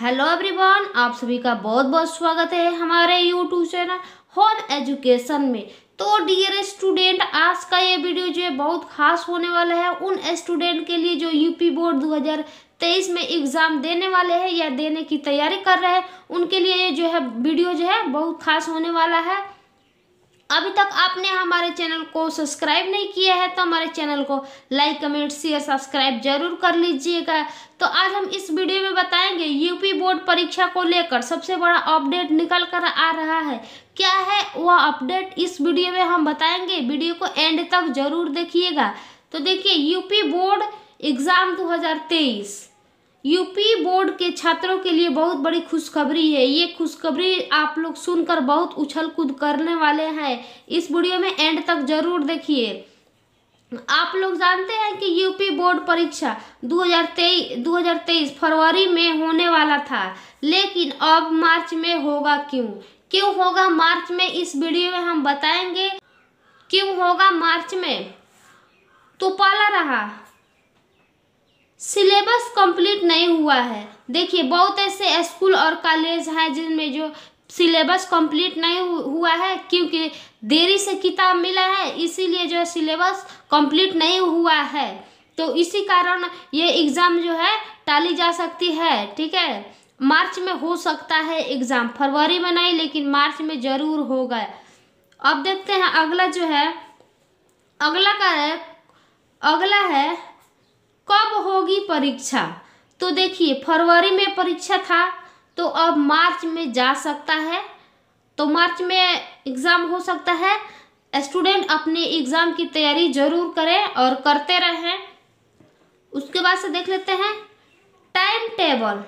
hello everyone आप सभी का बहुत बहुत स्वागत है हमारे यूट्यूब चैनल होम एजुकेशन में तो डियर स्टूडेंट आज का ये वीडियो जो है बहुत खास होने वाला है उन स्टूडेंट के लिए जो यूपी बोर्ड 2023 में एग्ज़ाम देने वाले हैं या देने की तैयारी कर रहे हैं उनके लिए ये जो है वीडियो जो है बहुत खास होने वाला है अभी तक आपने हमारे चैनल को सब्सक्राइब नहीं किया है तो हमारे चैनल को लाइक कमेंट शेयर सब्सक्राइब जरूर कर लीजिएगा तो आज हम इस वीडियो में बताएंगे यूपी बोर्ड परीक्षा को लेकर सबसे बड़ा अपडेट निकल कर आ रहा है क्या है वह अपडेट इस वीडियो में हम बताएंगे वीडियो को एंड तक जरूर देखिएगा तो देखिए यूपी बोर्ड एग्ज़ाम दो यूपी बोर्ड के छात्रों के लिए बहुत बड़ी खुशखबरी है ये खुशखबरी आप लोग सुनकर बहुत उछल कूद करने वाले हैं इस वीडियो में एंड तक जरूर देखिए आप लोग जानते हैं कि यूपी बोर्ड परीक्षा 2023 2023 फरवरी में होने वाला था लेकिन अब मार्च में होगा क्यों क्यों होगा मार्च में इस वीडियो में हम बताएंगे क्यों होगा मार्च में तो पाला रहा सिलेबस कंप्लीट नहीं हुआ है देखिए बहुत ऐसे स्कूल और कॉलेज हैं जिनमें जो सिलेबस कंप्लीट नहीं हुआ है क्योंकि देरी से किताब मिला है इसीलिए जो सिलेबस कंप्लीट नहीं हुआ है तो इसी कारण ये एग्ज़ाम जो है टाली जा सकती है ठीक है मार्च में हो सकता है एग्ज़ाम फरवरी में नहीं लेकिन मार्च में ज़रूर होगा अब देखते हैं अगला जो है अगला का है अगला है परीक्षा तो देखिए फरवरी में परीक्षा था तो अब मार्च में जा सकता है तो मार्च में एग्ज़ाम हो सकता है स्टूडेंट अपने एग्ज़ाम की तैयारी ज़रूर करें और करते रहें उसके बाद से देख लेते हैं time table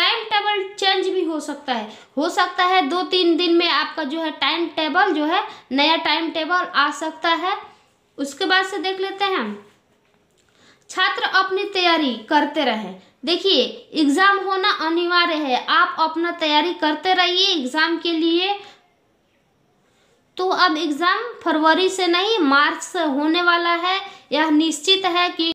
time table change भी हो सकता है हो सकता है दो तीन दिन में आपका जो है टाइम टेबल जो है नया टाइम टेबल आ सकता है उसके बाद से देख लेते हैं हम छात्र अपनी तैयारी करते रहें देखिए एग्ज़ाम होना अनिवार्य है आप अपना तैयारी करते रहिए एग्ज़ाम के लिए तो अब एग्ज़ाम फरवरी से नहीं मार्च से होने वाला है यह निश्चित है कि